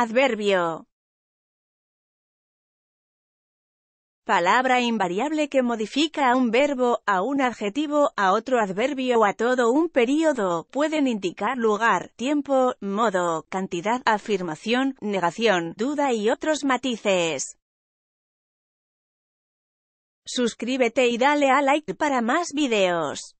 Adverbio. Palabra invariable que modifica a un verbo, a un adjetivo, a otro adverbio o a todo un periodo, Pueden indicar lugar, tiempo, modo, cantidad, afirmación, negación, duda y otros matices. Suscríbete y dale a like para más videos.